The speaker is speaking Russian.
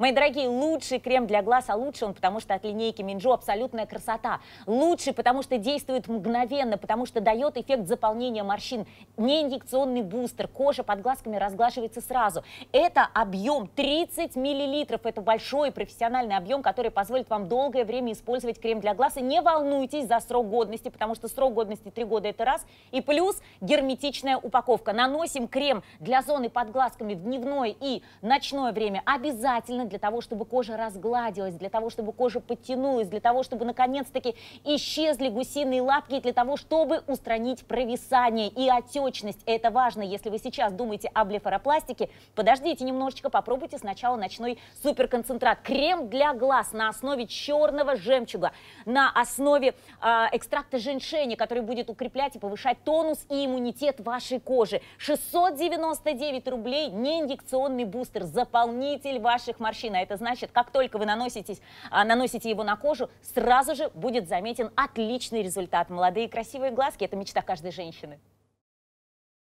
Мои дорогие, лучший крем для глаз, а лучше он, потому что от линейки Минджо абсолютная красота. Лучший, потому что действует мгновенно, потому что дает эффект заполнения морщин. неинъекционный бустер, кожа под глазками разглаживается сразу. Это объем 30 миллилитров. Это большой профессиональный объем, который позволит вам долгое время использовать крем для глаз. И не волнуйтесь за срок годности, потому что срок годности 3 года это раз. И плюс герметичная упаковка. Наносим крем для зоны под глазками в дневное и ночное время обязательно для того, чтобы кожа разгладилась, для того, чтобы кожа подтянулась, для того, чтобы наконец-таки исчезли гусиные лапки, для того, чтобы устранить провисание и отечность. Это важно, если вы сейчас думаете о блефаропластике, подождите немножечко, попробуйте сначала ночной суперконцентрат. Крем для глаз на основе черного жемчуга, на основе э, экстракта женьшени, который будет укреплять и повышать тонус и иммунитет вашей кожи. 699 рублей неинъекционный бустер, заполнитель ваших морщин морщина. Это значит, как только вы наноситесь, а, наносите его на кожу, сразу же будет заметен отличный результат. Молодые красивые глазки – это мечта каждой женщины.